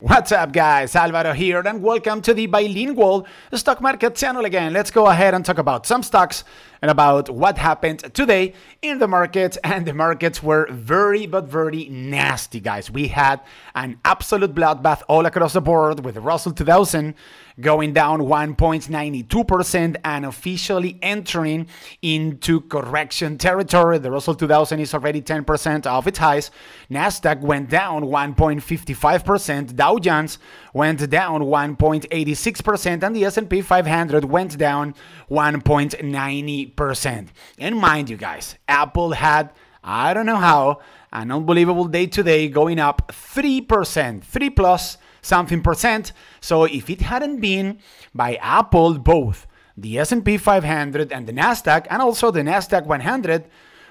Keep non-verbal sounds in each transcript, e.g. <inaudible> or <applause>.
What's up guys, Alvaro here and welcome to the bilingual stock market channel again. Let's go ahead and talk about some stocks and about what happened today in the markets and the markets were very but very nasty guys. We had an absolute bloodbath all across the board with the Russell 2000 going down 1.92% and officially entering into correction territory. The Russell 2000 is already 10% off its highs. Nasdaq went down 1.55%, Dow Jones went down 1.86% and the S&P 500 went down 1.90%. And mind you guys, Apple had I don't know how, an unbelievable day today going up 3%, 3 plus something percent. So if it hadn't been by Apple, both the S&P 500 and the Nasdaq, and also the Nasdaq 100,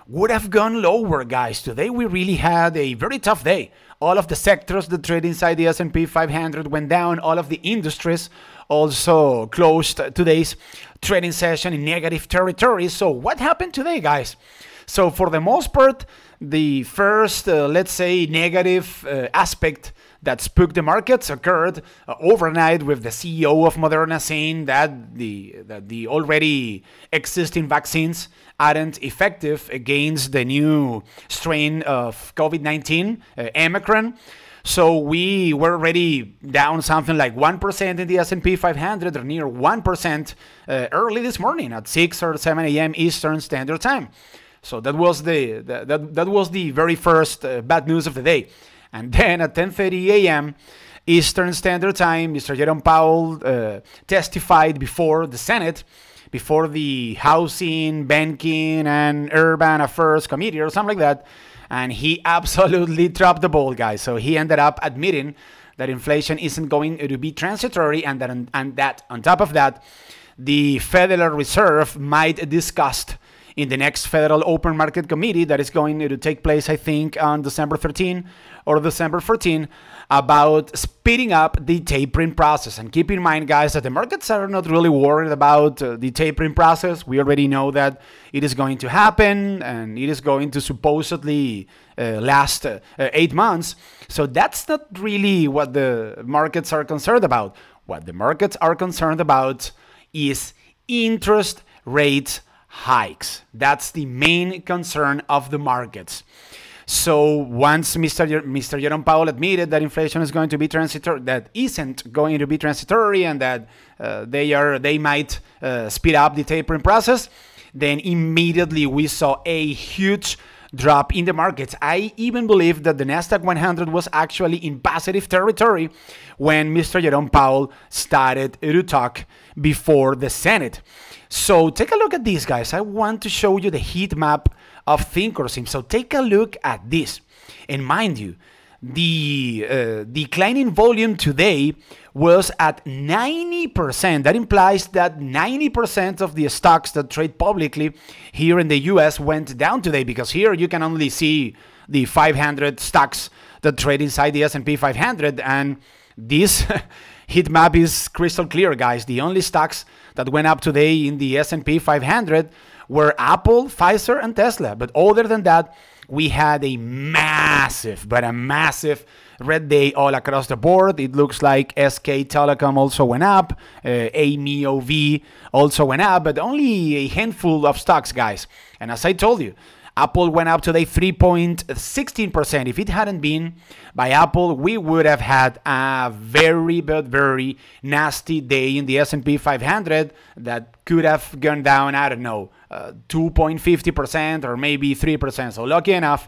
would have gone lower, guys. Today we really had a very tough day. All of the sectors that trade inside the S&P 500 went down. All of the industries also closed today's trading session in negative territory. So what happened today, guys? So for the most part, the first, uh, let's say, negative uh, aspect that spooked the markets occurred uh, overnight with the CEO of Moderna saying that the, that the already existing vaccines aren't effective against the new strain of COVID 19, uh, Omicron. So we were already down something like 1% in the S&P 500 or near 1% uh, early this morning at 6 or 7 a.m. Eastern Standard Time. So that was the, the that, that was the very first uh, bad news of the day. And then at 10:30 a.m. Eastern Standard Time, Mr. Jerome Powell uh, testified before the Senate, before the Housing, Banking, and Urban Affairs Committee or something like that, and he <laughs> absolutely dropped the ball, guys. So he ended up admitting that inflation isn't going to be transitory, and that and that on top of that, the Federal Reserve might discuss in the next Federal Open Market Committee that is going to take place, I think, on December 13 or December 14 about speeding up the tapering process. And keep in mind, guys, that the markets are not really worried about uh, the tapering process. We already know that it is going to happen and it is going to supposedly uh, last uh, eight months. So that's not really what the markets are concerned about. What the markets are concerned about is interest rates hikes. That's the main concern of the markets. So once Mr. Jer Mr. Jerome Powell admitted that inflation is going to be transitory, that isn't going to be transitory, and that uh, they are they might uh, speed up the tapering process, then immediately we saw a huge drop in the markets. I even believe that the Nasdaq 100 was actually in positive territory when Mr. Jerome Powell started to talk before the Senate. So take a look at this, guys. I want to show you the heat map of Thinkorswim. So take a look at this. And mind you, the uh, declining volume today was at 90%. That implies that 90% of the stocks that trade publicly here in the US went down today because here you can only see the 500 stocks that trade inside the S&P 500 and this <laughs> heat map is crystal clear guys. The only stocks that went up today in the S&P 500 were Apple, Pfizer and Tesla, but other than that we had a massive, but a massive red day all across the board. It looks like SK Telecom also went up, uh, AMEOV also went up, but only a handful of stocks, guys. And as I told you, Apple went up today 3.16%. If it hadn't been by Apple, we would have had a very, but very nasty day in the S&P 500 that could have gone down, I don't know, 2.50% uh, or maybe 3%. So lucky enough,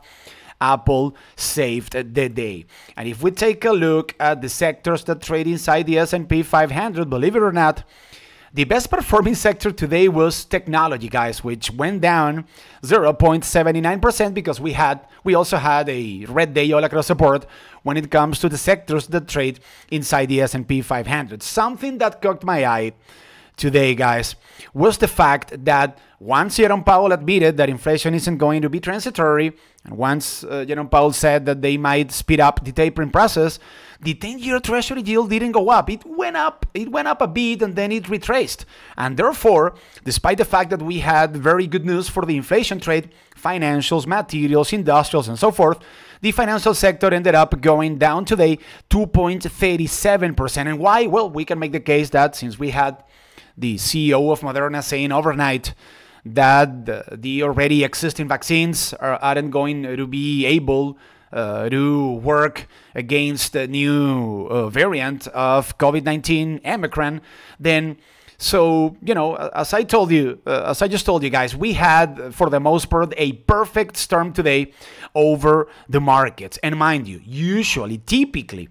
Apple saved the day. And if we take a look at the sectors that trade inside the S&P 500, believe it or not, the best performing sector today was technology, guys, which went down 0.79% because we had we also had a red day all across the board when it comes to the sectors that trade inside the S&P 500. Something that caught my eye today, guys, was the fact that once Jerome Powell admitted that inflation isn't going to be transitory, and once uh, Jerome Powell said that they might speed up the tapering process, the 10-year Treasury yield didn't go up. It went up. It went up a bit, and then it retraced. And therefore, despite the fact that we had very good news for the inflation trade, financials, materials, industrials, and so forth, the financial sector ended up going down today 2.37%. And why? Well, we can make the case that since we had the CEO of Moderna saying overnight that the, already existing vaccines are, aren't going to be able uh, to work against the new uh, variant of COVID 19 Omicron, then so, you know, as I told you, uh, as I just told you guys, we had, for the most part, a perfect storm today over the markets. And mind you, usually, typically,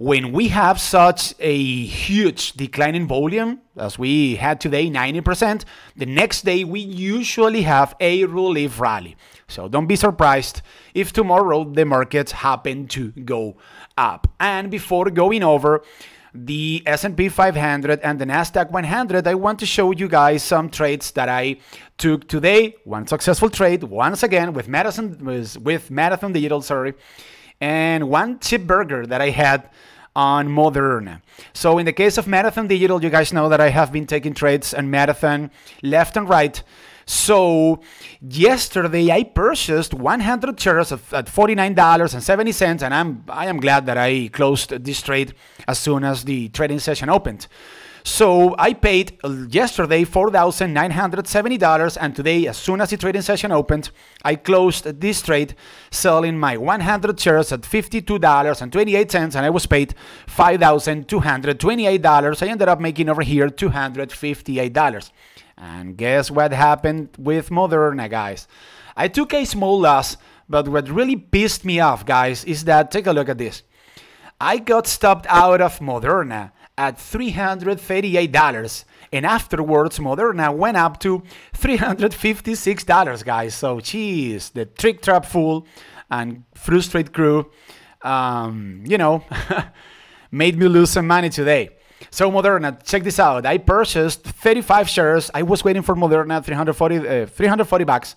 when we have such a huge decline in volume, as we had today, 90%, the next day we usually have a relief rally. So don't be surprised if tomorrow the markets happen to go up. And before going over, the S&P 500 and the Nasdaq 100, I want to show you guys some trades that I took today. One successful trade once again with Madison with Marathon Digital, sorry and one cheap burger that I had on Modern. So in the case of Marathon Digital, you guys know that I have been taking trades on Marathon left and right. So yesterday I purchased 100 shares of, at $49.70, and I'm I am glad that I closed this trade as soon as the trading session opened. So I paid uh, yesterday $4,970 and today as soon as the trading session opened, I closed this trade selling my 100 shares at $52.28 and I was paid $5,228. I ended up making over here $258. And guess what happened with Moderna, guys? I took a small loss, but what really pissed me off, guys, is that take a look at this. I got stopped out of Moderna at $338. And afterwards, Moderna went up to $356, guys. So, geez, the trick trap fool and frustrate crew, um, you know, <laughs> made me lose some money today. So Moderna, check this out. I purchased 35 shares. I was waiting for Moderna 340, uh, 340 bucks.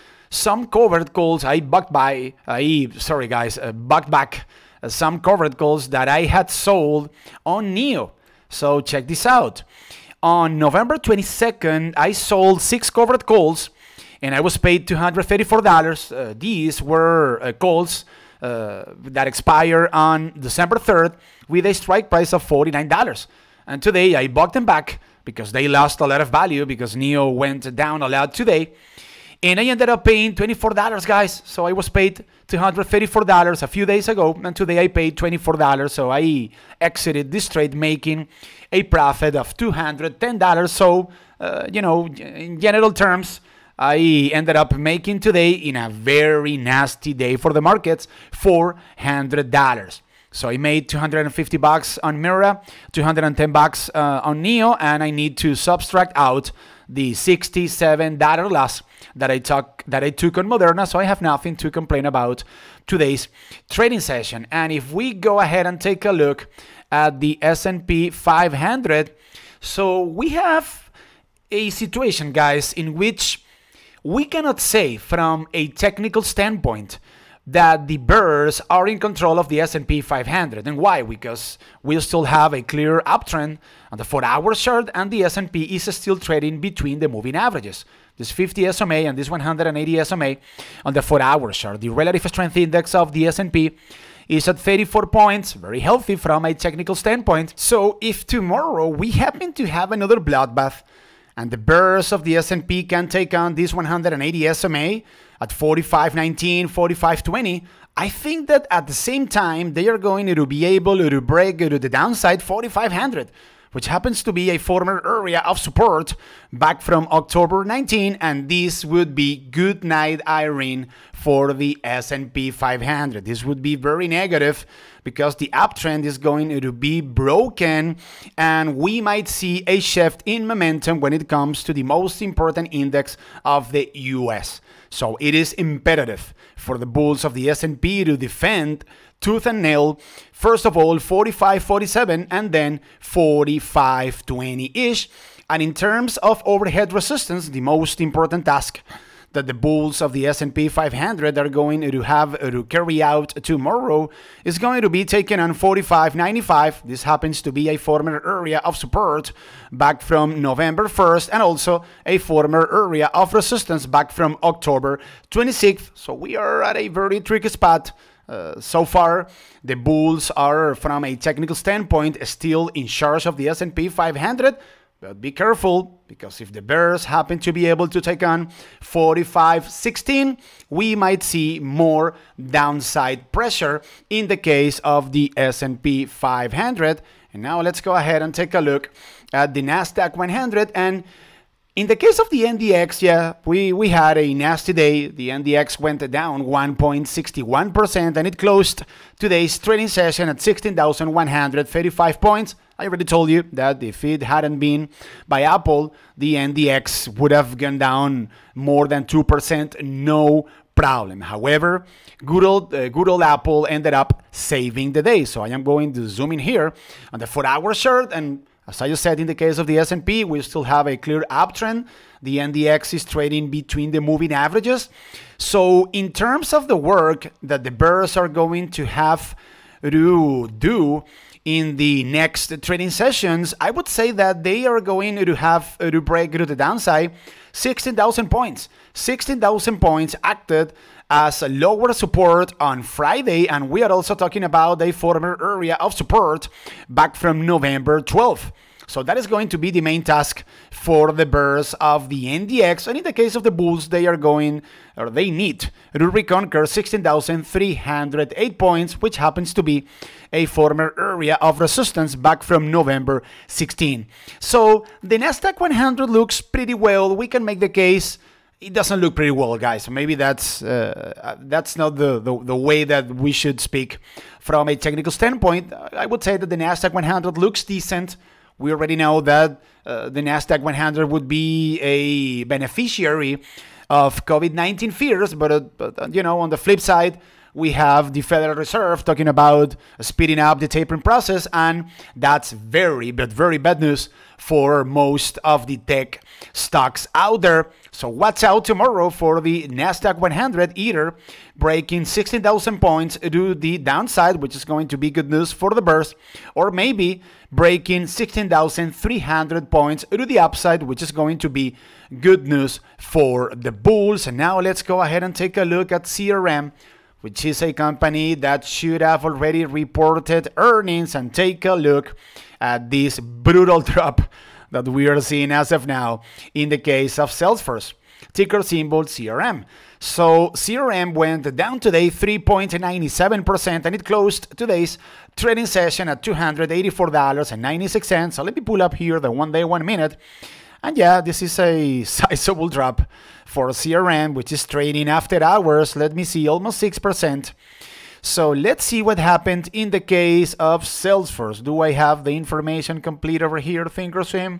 Some covered calls I bought by, I, sorry guys, uh, back uh, some covered calls that I had sold on NEO. So check this out. On November 22nd, I sold six covered calls and I was paid $234. Uh, these were uh, calls uh, that expire on December 3rd with a strike price of $49. And today I bought them back because they lost a lot of value because NEO went down a lot today. And I ended up paying $24, guys. So I was paid $234 a few days ago, and today I paid $24. So I exited this trade making a profit of $210. So, uh, you know, in general terms, I ended up making today in a very nasty day for the markets $400. So I made 250 bucks on Mira, 210 bucks uh, on Neo, and I need to subtract out the 67 data loss that I took that I took on Moderna, so I have nothing to complain about today's trading session. And if we go ahead and take a look at the S&P 500, so we have a situation, guys, in which we cannot say from a technical standpoint that the bears are in control of the S&P 500. And why? Because we still have a clear uptrend on the 4-hour chart and the S&P is still trading between the moving averages. This 50 SMA and this 180 SMA on the 4-hour chart. The relative strength index of the S&P is at 34 points, very healthy from a technical standpoint. So if tomorrow we happen to have another bloodbath and the bears of the S&P can take on this 180 SMA, at 45 19, 45 20, I think that at the same time they are going to be able to break to the downside 4500 which happens to be a former area of support back from October 19, and this would be good night, Irene, for the S&P 500. This would be very negative because the uptrend is going to be broken, and we might see a shift in momentum when it comes to the most important index of the U.S. So it is imperative for the bulls of the S&P to defend tooth and nail. First of all, 45 47 and then 45 20 ish. And in terms of overhead resistance, the most important task that the bulls of the S&P 500 are going to have to carry out tomorrow is going to be taken on 45.95. This happens to be a former area of support back from November 1st and also a former area of resistance back from October 26th. So we are at a very tricky spot uh, so far, the bulls are, from a technical standpoint, still in charge of the S&P 500, but be careful, because if the bears happen to be able to take on 45-16, we might see more downside pressure in the case of the S&P 500. And now let's go ahead and take a look at the Nasdaq 100 and in the case of the NDX, yeah, we, we had a nasty day. The NDX went down 1.61% and it closed today's trading session at 16,135 points. I already told you that if it hadn't been by Apple, the NDX would have gone down more than 2%, no problem. However, good old, uh, good old Apple ended up saving the day. So I am going to zoom in here on the 4 hour chart and as I just said in the case of the S&P, we still have a clear uptrend. The NDX is trading between the moving averages. So in terms of the work that the bears are going to have to do, in the next trading sessions, I would say that they are going to have uh, to break to the downside 16,000 points. 16,000 points acted as a lower support on Friday, and we are also talking about a former area of support back from November 12th. So that is going to be the main task for the Bears of the NDX. And in the case of the Bulls, they are going, or they need, to reconquer 16,308 points, which happens to be a former area of resistance back from November 16. So the NASDAQ 100 looks pretty well. We can make the case it doesn't look pretty well, guys. Maybe that's uh, uh, that's not the, the, the way that we should speak from a technical standpoint. I would say that the Nasdaq 100 looks decent. We already know that uh, the Nasdaq 100 would be a beneficiary of COVID 19 fears, but, uh, but uh, you know, on the flip side, we have the Federal Reserve talking about speeding up the tapering process, and that's very, but very bad news for most of the tech stocks out there. So, watch out tomorrow for the NASDAQ 100 either breaking 16,000 points to the downside, which is going to be good news for the bears, or maybe breaking 16,300 points to the upside, which is going to be good news for the bulls. And now let's go ahead and take a look at CRM which is a company that should have already reported earnings and take a look at this brutal <laughs> drop that we are seeing as of now in the case of Salesforce. Ticker symbol CRM. So CRM went down today 3.97% and it closed today's trading session at $284.96. So let me pull up here the one day, one minute and yeah, this is a <laughs> sizable drop for CRM, which is trading after hours, let me see, almost 6%. So let's see what happened in the case of Salesforce. Do I have the information complete over here, Thinkorswim?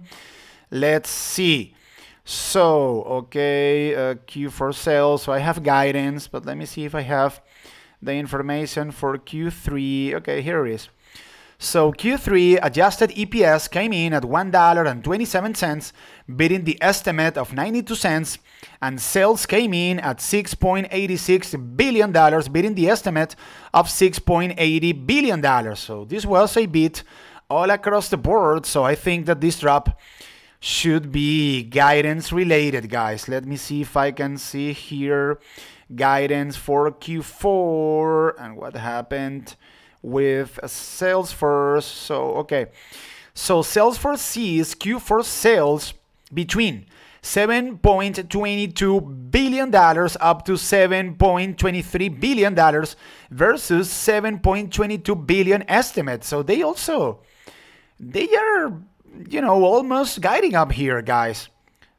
Let's see. So, okay, uh, q for sales. So I have guidance, but let me see if I have the information for Q3. Okay, here it is. So Q3 adjusted EPS came in at $1.27, beating the estimate of 92 cents, and sales came in at $6.86 billion, beating the estimate of $6.80 billion. So this was a beat all across the board, so I think that this drop should be guidance related, guys. Let me see if I can see here guidance for Q4 and what happened with Salesforce. So, okay. So Salesforce sees Q4 sales between $7.22 billion up to $7.23 billion versus $7.22 billion estimate. So they also, they are, you know, almost guiding up here, guys.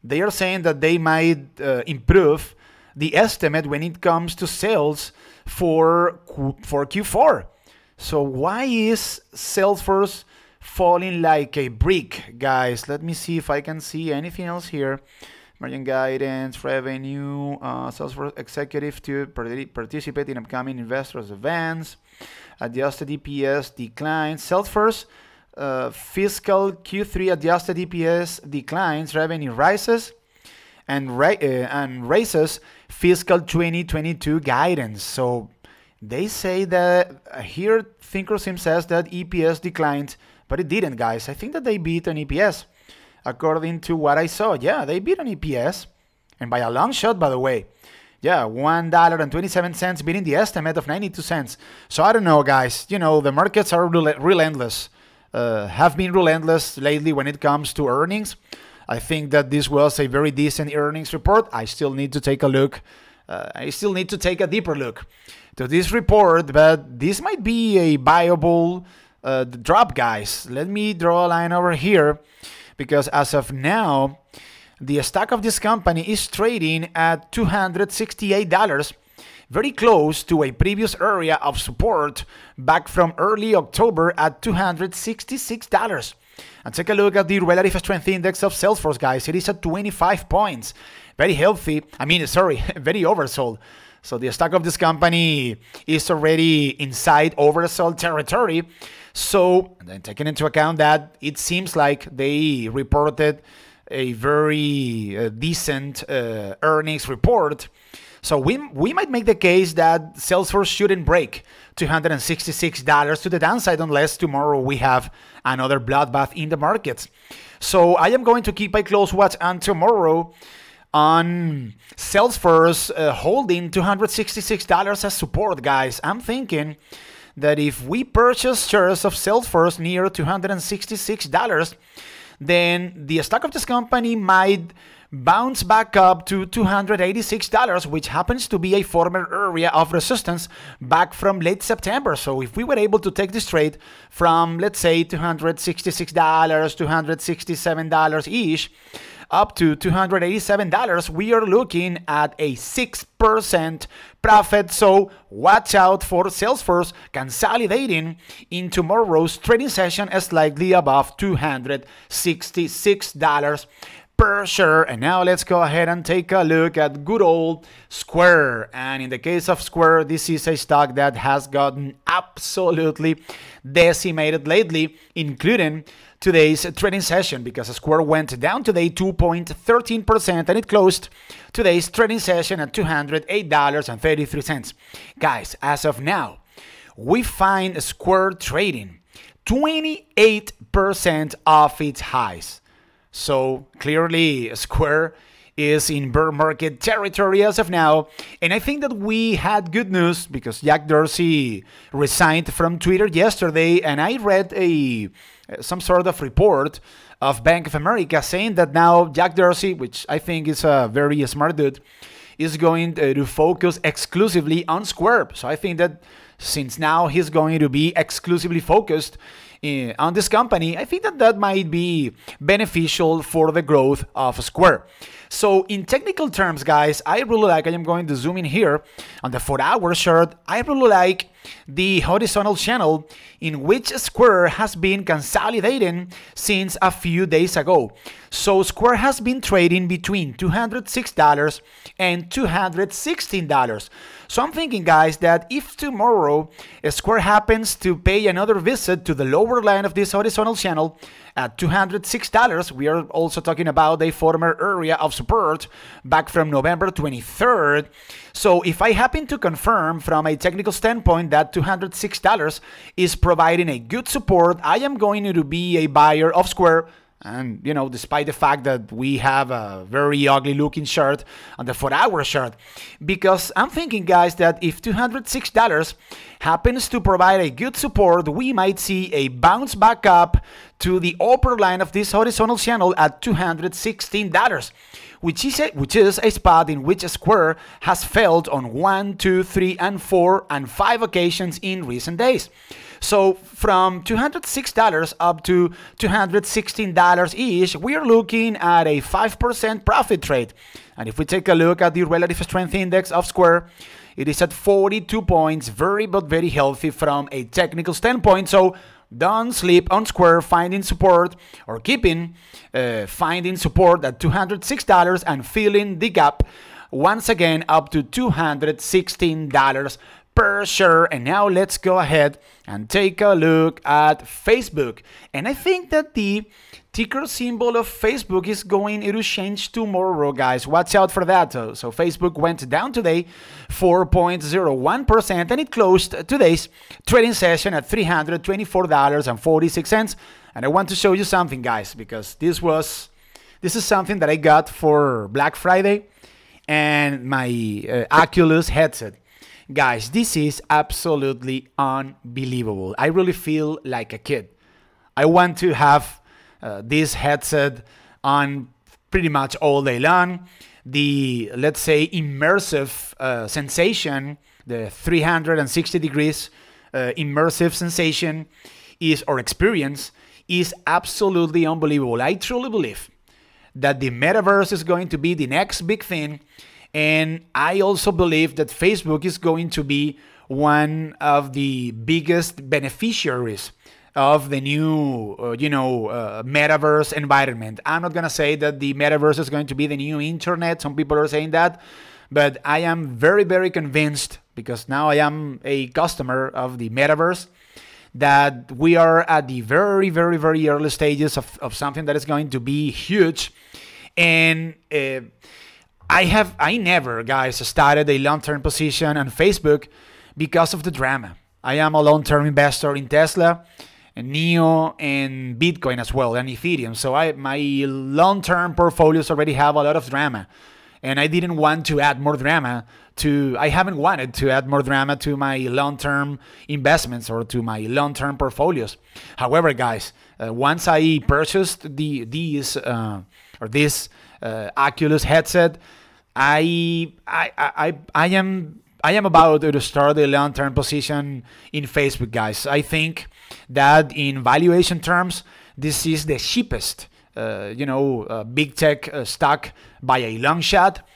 They are saying that they might uh, improve the estimate when it comes to sales for, for Q4. So why is Salesforce falling like a brick, guys? Let me see if I can see anything else here. Margin guidance, revenue, uh, Salesforce executive to participate in upcoming investors events, adjusted EPS decline. Salesforce uh, fiscal Q3 adjusted EPS declines, revenue rises, and, ra uh, and raises fiscal 2022 guidance. So they say that uh, here Thinkorswim says that EPS declined, but it didn't, guys. I think that they beat an EPS, according to what I saw. Yeah, they beat an EPS, and by a long shot, by the way. Yeah, one dollar and twenty-seven cents, beating the estimate of ninety-two cents. So I don't know, guys. You know the markets are rel relentless, uh, have been relentless lately when it comes to earnings. I think that this was a very decent earnings report. I still need to take a look. Uh, I still need to take a deeper look to this report, but this might be a viable uh, drop, guys. Let me draw a line over here because as of now, the stock of this company is trading at $268, very close to a previous area of support back from early October at $266. And take a look at the relative strength index of Salesforce, guys. It is at 25 points. Very healthy. I mean, sorry, <laughs> very oversold. So the stock of this company is already inside oversold territory. So, and then taking into account that it seems like they reported a very uh, decent uh, earnings report. So we we might make the case that Salesforce shouldn't break $266 to the downside unless tomorrow we have another bloodbath in the markets. So I am going to keep a close watch on tomorrow on Salesforce uh, holding $266 as support, guys. I'm thinking that if we purchase shares of Salesforce near $266, then the stock of this company might bounce back up to $286, which happens to be a former area of resistance back from late September. So if we were able to take this trade from, let's say, $266, $267-ish, up to $287, we are looking at a 6% profit. So watch out for Salesforce consolidating in tomorrow's trading session slightly above $266. Sure, And now let's go ahead and take a look at good old Square. And in the case of Square, this is a stock that has gotten absolutely decimated lately, including today's trading session because Square went down today 2.13% and it closed today's trading session at $208.33. Guys, as of now, we find Square trading 28% off its highs. So clearly, Square is in bear market territory as of now. And I think that we had good news because Jack Dorsey resigned from Twitter yesterday, and I read a some sort of report of Bank of America saying that now Jack Dorsey, which I think is a very smart dude, is going uh, to focus exclusively on Square. So I think that since now he's going to be exclusively focused Eh, on this company, I think that that might be beneficial for the growth of Square. So in technical terms, guys, I really like, I am going to zoom in here on the 4-hour chart, I really like the horizontal channel in which Square has been consolidating since a few days ago. So Square has been trading between $206 and $216. So I'm thinking guys that if tomorrow Square happens to pay another visit to the lower line of this horizontal channel, at $206, we are also talking about a former area of support back from November 23rd. So if I happen to confirm from a technical standpoint that $206 is providing a good support, I am going to be a buyer of Square and, you know, despite the fact that we have a very ugly looking shirt on the four hour shirt, because I'm thinking, guys, that if $206 happens to provide a good support, we might see a bounce back up to the upper line of this horizontal channel at $216, which is a, which is a spot in which Square has failed on one, two, three, and 4, and 5 occasions in recent days. So from $206 up to $216 each, we are looking at a 5% profit trade. And if we take a look at the relative strength index of Square, it is at 42 points, very but very healthy from a technical standpoint. So don't sleep on Square finding support or keeping uh, finding support at $206 and filling the gap once again up to $216 per share. And now let's go ahead and take a look at Facebook. And I think that the ticker symbol of Facebook is going to change tomorrow, guys. Watch out for that. So Facebook went down today 4.01% and it closed today's trading session at $324.46. And I want to show you something, guys, because this was this is something that I got for Black Friday and my uh, Oculus headset Guys, this is absolutely unbelievable. I really feel like a kid. I want to have uh, this headset on pretty much all day long. The, let's say, immersive uh, sensation, the 360 degrees uh, immersive sensation is, or experience, is absolutely unbelievable. I truly believe that the metaverse is going to be the next big thing and I also believe that Facebook is going to be one of the biggest beneficiaries of the new, uh, you know, uh, metaverse environment. I'm not going to say that the metaverse is going to be the new internet. Some people are saying that. But I am very, very convinced because now I am a customer of the metaverse that we are at the very, very, very early stages of, of something that is going to be huge. And, uh, I have I never, guys, started a long-term position on Facebook because of the drama. I am a long-term investor in Tesla, and Neo, and Bitcoin as well, and Ethereum. So I my long-term portfolios already have a lot of drama, and I didn't want to add more drama to. I haven't wanted to add more drama to my long-term investments or to my long-term portfolios. However, guys, uh, once I purchased the these uh, or this uh, Oculus headset I I I I am I am about to start the long term position in Facebook, guys. I think that in valuation terms, this is the cheapest, uh, you know, uh, big tech uh, stock by a long shot,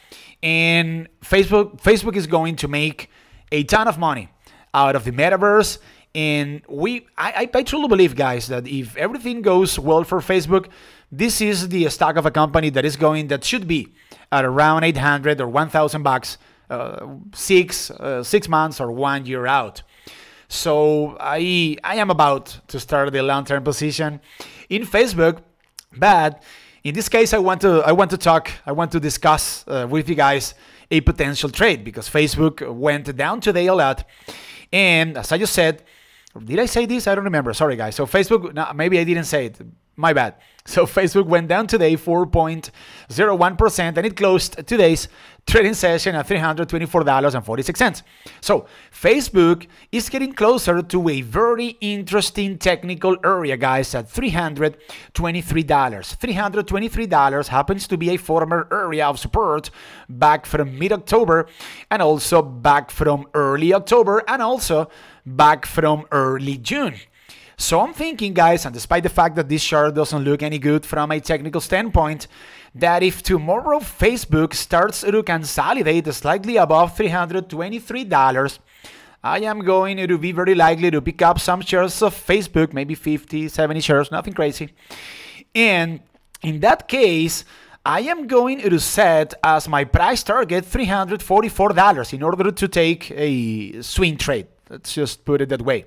and Facebook Facebook is going to make a ton of money out of the metaverse. And we, I, I truly believe, guys, that if everything goes well for Facebook, this is the stock of a company that is going that should be at around 800 or 1,000 bucks uh, six uh, six months or one year out. So I I am about to start the long term position in Facebook, but in this case I want to I want to talk I want to discuss uh, with you guys a potential trade because Facebook went down today a lot, and as I just said, did I say this? I don't remember. Sorry guys. So Facebook, no, maybe I didn't say it my bad. <laughs> So Facebook went down today 4.01% and it closed today's trading session at $324.46. So Facebook is getting closer to a very interesting technical area, guys, at $323. $323 happens to be a former area of support back from mid October and also back from early October and also back from early June. So I'm thinking, guys, and despite the fact that this chart doesn't look any good from a technical standpoint, that if tomorrow Facebook starts to consolidate slightly above $323, I am going to be very likely to pick up some shares of Facebook, maybe 50, 70 shares, nothing crazy. And in that case, I am going to set as my price target $344 in order to take a swing trade. Let's just put it that way.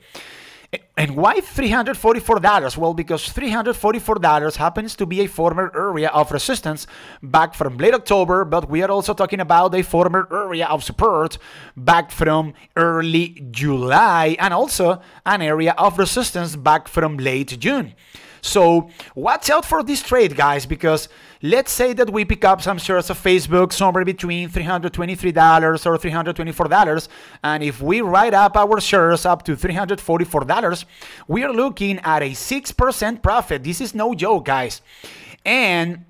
And why $344? Well, because $344 happens to be a former area of resistance back from late October, but we are also talking about a former area of support back from early July, and also an area of resistance back from late June. So watch out for this trade, guys, because Let's say that we pick up some shares of Facebook somewhere between $323 or $324. And if we write up our shares up to $344, we are looking at a 6% profit. This is no joke, guys. And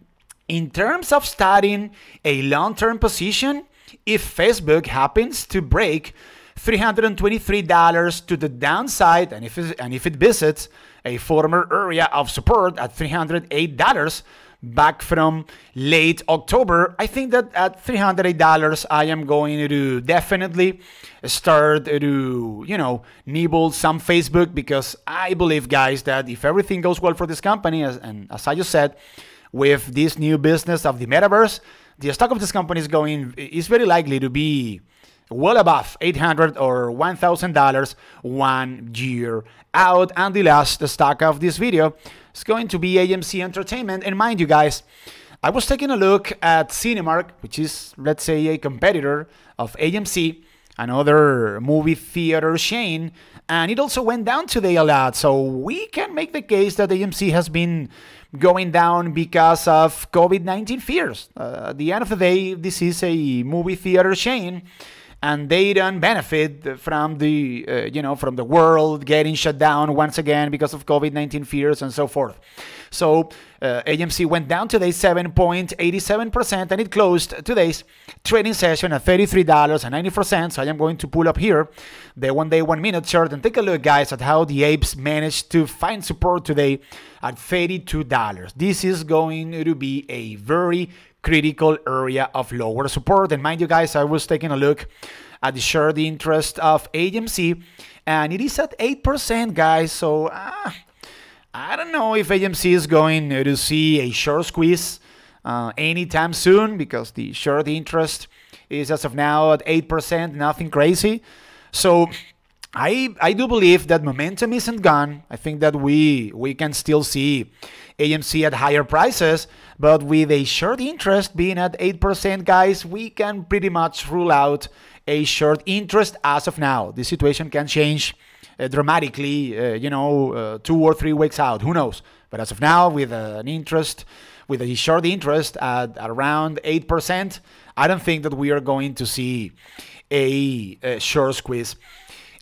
in terms of studying a long term position, if Facebook happens to break $323 to the downside, and if, and if it visits a former area of support at $308, back from late October, I think that at 300 dollars I am going to definitely start to, you know, nibble some Facebook because I believe, guys, that if everything goes well for this company, as, and as I just said, with this new business of the metaverse, the stock of this company is going, is very likely to be well above 800 or $1,000 one year out. And the last stock of this video is going to be AMC Entertainment. And mind you guys, I was taking a look at Cinemark, which is, let's say, a competitor of AMC, another movie theater chain, and it also went down today a lot. So we can make the case that AMC has been going down because of COVID 19 fears. Uh, at the end of the day, this is a movie theater chain and they don't benefit from the uh, you know from the world getting shut down once again because of COVID-19 fears and so forth. So uh, AMC went down today 7.87% and it closed today's trading session at $33.94. So I am going to pull up here the one day, one minute chart and take a look, guys, at how the apes managed to find support today at $32. This is going to be a very critical area of lower support. And mind you guys, I was taking a look at the shared interest of AMC and it is at 8% guys, so uh, I don't know if AMC is going to see a short squeeze uh, anytime soon because the short interest is as of now at 8%, nothing crazy. So I I do believe that momentum isn't gone. I think that we we can still see AMC at higher prices, but with a short interest being at 8%, guys, we can pretty much rule out a short interest as of now. The situation can change uh, dramatically, uh, you know, uh, two or three weeks out, who knows. But as of now, with an interest, with a short interest at around 8%, I don't think that we are going to see a, a short squeeze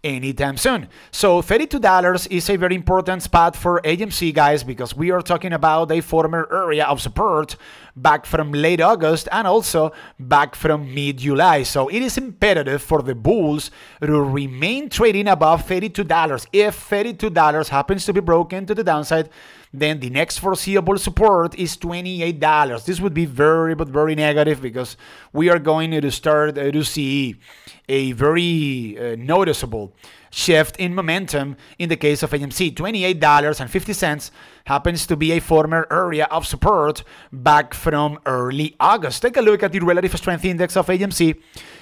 anytime soon. So $32 is a very important spot for AMC guys because we are talking about a former area of support back from late August and also back from mid-July. So it is imperative for the bulls to remain trading above $32. If $32 happens to be broken to the downside, then the next foreseeable support is $28. This would be very, but very negative because we are going to start uh, to see a very uh, noticeable shift in momentum in the case of AMC. $28.50 happens to be a former area of support back from early August. Take a look at the relative strength index of AMC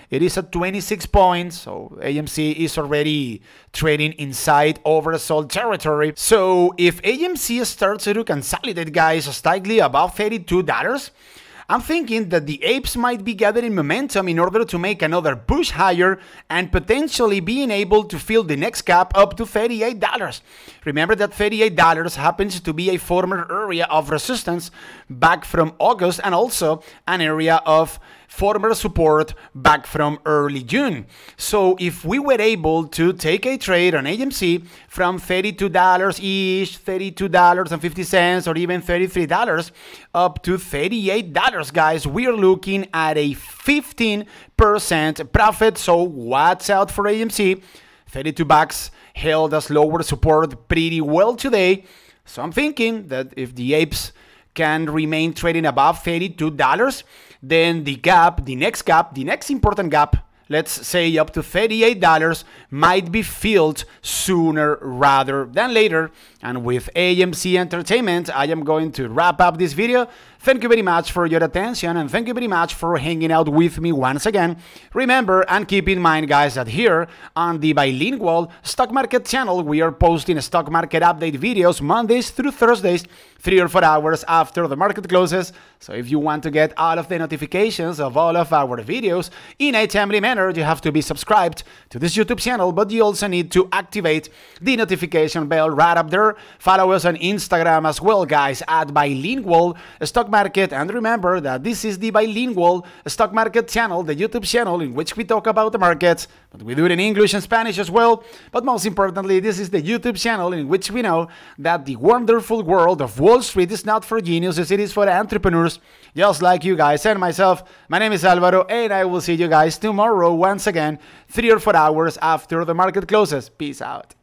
it is at 26 points, so AMC is already trading inside oversold territory. So if AMC starts to consolidate, guys, slightly above $32, I'm thinking that the apes might be gathering momentum in order to make another push higher and potentially being able to fill the next gap up to $38. Remember that $38 happens to be a former area of resistance back from August and also an area of former support back from early June. So if we were able to take a trade on AMC from $32 each, $32.50, or even $33 up to $38, guys, we are looking at a 15% profit. So watch out for AMC. 32 bucks held as lower support pretty well today. So I'm thinking that if the apes can remain trading above $32, then the gap, the next gap, the next important gap, let's say up to $38, might be filled sooner rather than later. And with AMC Entertainment, I am going to wrap up this video. Thank you very much for your attention and thank you very much for hanging out with me once again. Remember and keep in mind, guys, that here on the bilingual stock market channel, we are posting stock market update videos Mondays through Thursdays, three or four hours after the market closes. So if you want to get all of the notifications of all of our videos in a timely manner, you have to be subscribed to this YouTube channel, but you also need to activate the notification bell right up there Follow us on Instagram as well, guys, at Bilingual Stock Market. And remember that this is the Bilingual Stock Market channel, the YouTube channel in which we talk about the markets, but we do it in English and Spanish as well. But most importantly, this is the YouTube channel in which we know that the wonderful world of Wall Street is not for geniuses, it is for entrepreneurs just like you guys and myself. My name is Alvaro, and I will see you guys tomorrow once again, three or four hours after the market closes. Peace out.